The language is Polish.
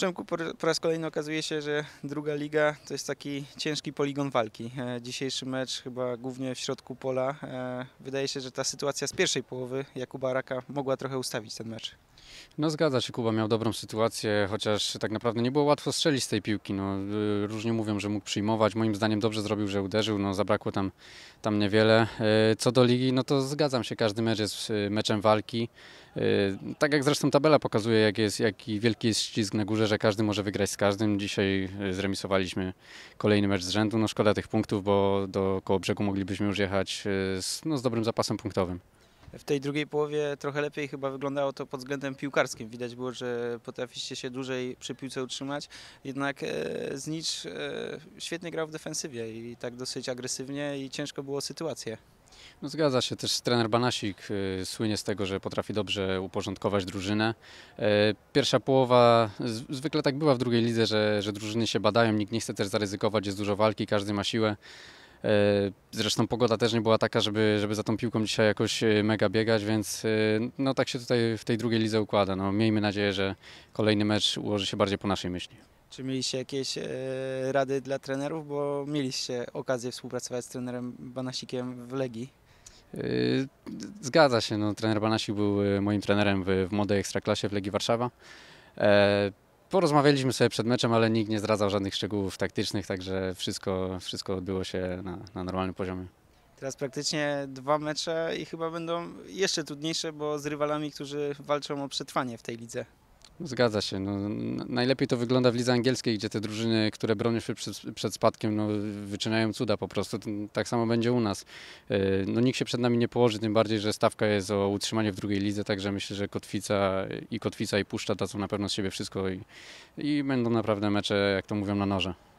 Przemku, po raz kolejny okazuje się, że druga liga to jest taki ciężki poligon walki. E, dzisiejszy mecz chyba głównie w środku pola. E, wydaje się, że ta sytuacja z pierwszej połowy Jakuba Araka mogła trochę ustawić ten mecz. No zgadza się, Kuba miał dobrą sytuację, chociaż tak naprawdę nie było łatwo strzelić z tej piłki. No, y, różnie mówią, że mógł przyjmować. Moim zdaniem dobrze zrobił, że uderzył. No, zabrakło tam, tam niewiele. E, co do ligi, no to zgadzam się, każdy mecz jest y, meczem walki. Y, tak jak zresztą tabela pokazuje, jak jest, jaki wielki jest ścisk na górze, że każdy może wygrać z każdym. Dzisiaj y, zremisowaliśmy kolejny mecz z rzędu. No szkoda tych punktów, bo do koło brzegu moglibyśmy już jechać y, z, no, z dobrym zapasem punktowym. W tej drugiej połowie trochę lepiej chyba wyglądało to pod względem piłkarskim. Widać było, że potrafiście się dłużej przy piłce utrzymać. Jednak e, Znicz e, świetnie grał w defensywie i tak dosyć agresywnie i ciężko było sytuację. No zgadza się, też trener Banasik y, słynie z tego, że potrafi dobrze uporządkować drużynę. E, pierwsza połowa, zwykle tak była w drugiej lidze, że, że drużyny się badają, nikt nie chce też zaryzykować, jest dużo walki, każdy ma siłę. E, zresztą pogoda też nie była taka, żeby, żeby za tą piłką dzisiaj jakoś y, mega biegać, więc y, no tak się tutaj w tej drugiej lidze układa. No, miejmy nadzieję, że kolejny mecz ułoży się bardziej po naszej myśli. Czy mieliście jakieś e, rady dla trenerów, bo mieliście okazję współpracować z trenerem Banasikiem w Legii? E, zgadza się, no, trener Banasik był e, moim trenerem w, w młodej ekstraklasie w Legii Warszawa. E, porozmawialiśmy sobie przed meczem, ale nikt nie zdradzał żadnych szczegółów taktycznych, także wszystko, wszystko odbyło się na, na normalnym poziomie. Teraz praktycznie dwa mecze i chyba będą jeszcze trudniejsze, bo z rywalami, którzy walczą o przetrwanie w tej lidze. Zgadza się. No, najlepiej to wygląda w lidze angielskiej, gdzie te drużyny, które bronią się przed, przed spadkiem, no, wyczyniają cuda po prostu. Tak samo będzie u nas. E, no, nikt się przed nami nie położy, tym bardziej, że stawka jest o utrzymanie w drugiej lidze, także myślę, że Kotwica i Kotwica i Puszcza dadzą na pewno z siebie wszystko i, i będą naprawdę mecze, jak to mówią, na noże.